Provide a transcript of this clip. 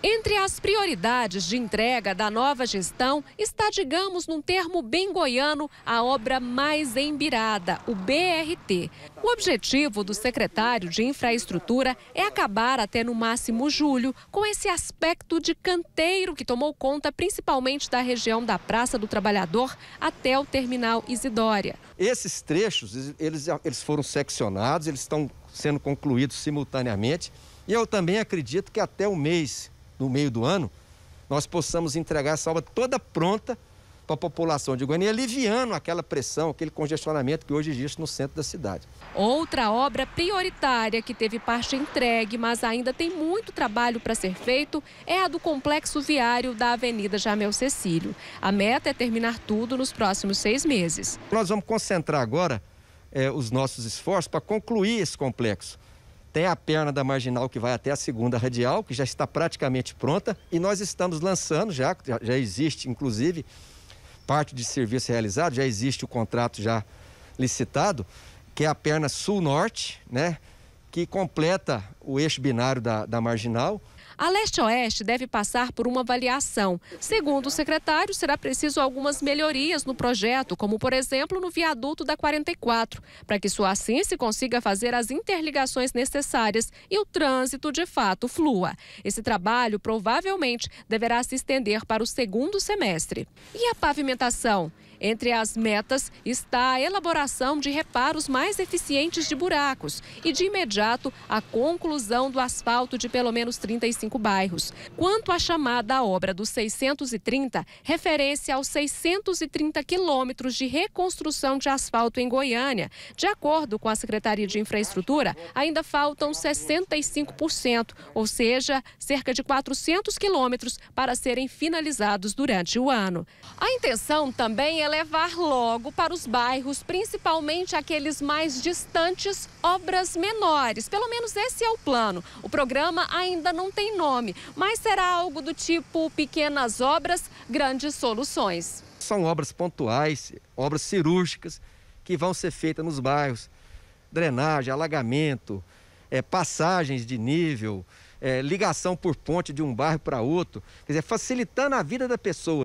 Entre as prioridades de entrega da nova gestão está, digamos, num termo bem goiano, a obra mais embirada, o BRT. O objetivo do secretário de Infraestrutura é acabar até no máximo julho com esse aspecto de canteiro que tomou conta principalmente da região da Praça do Trabalhador até o terminal Isidória. Esses trechos, eles, eles foram seccionados, eles estão sendo concluídos simultaneamente. E eu também acredito que até o mês no meio do ano, nós possamos entregar essa obra toda pronta para a população de Goiânia, aliviando aquela pressão, aquele congestionamento que hoje existe no centro da cidade. Outra obra prioritária que teve parte entregue, mas ainda tem muito trabalho para ser feito, é a do complexo viário da Avenida Jamel Cecílio. A meta é terminar tudo nos próximos seis meses. Nós vamos concentrar agora é, os nossos esforços para concluir esse complexo até a perna da marginal que vai até a segunda radial, que já está praticamente pronta, e nós estamos lançando já, já existe inclusive parte de serviço realizado, já existe o contrato já licitado, que é a perna sul-norte, né, que completa o eixo binário da, da marginal a leste-oeste deve passar por uma avaliação. Segundo o secretário, será preciso algumas melhorias no projeto, como, por exemplo, no viaduto da 44, para que se consiga fazer as interligações necessárias e o trânsito, de fato, flua. Esse trabalho provavelmente deverá se estender para o segundo semestre. E a pavimentação? Entre as metas está a elaboração de reparos mais eficientes de buracos e, de imediato, a conclusão do asfalto de pelo menos 35 bairros. Quanto à chamada obra dos 630, referência aos 630 quilômetros de reconstrução de asfalto em Goiânia, de acordo com a Secretaria de Infraestrutura, ainda faltam 65%, ou seja, cerca de 400 quilômetros para serem finalizados durante o ano. A intenção também é levar logo para os bairros, principalmente aqueles mais distantes, obras menores. Pelo menos esse é o plano. O programa ainda não tem nome, mas será algo do tipo pequenas obras, grandes soluções. São obras pontuais, obras cirúrgicas que vão ser feitas nos bairros. Drenagem, alagamento, é, passagens de nível, é, ligação por ponte de um bairro para outro, quer dizer, facilitando a vida da pessoa.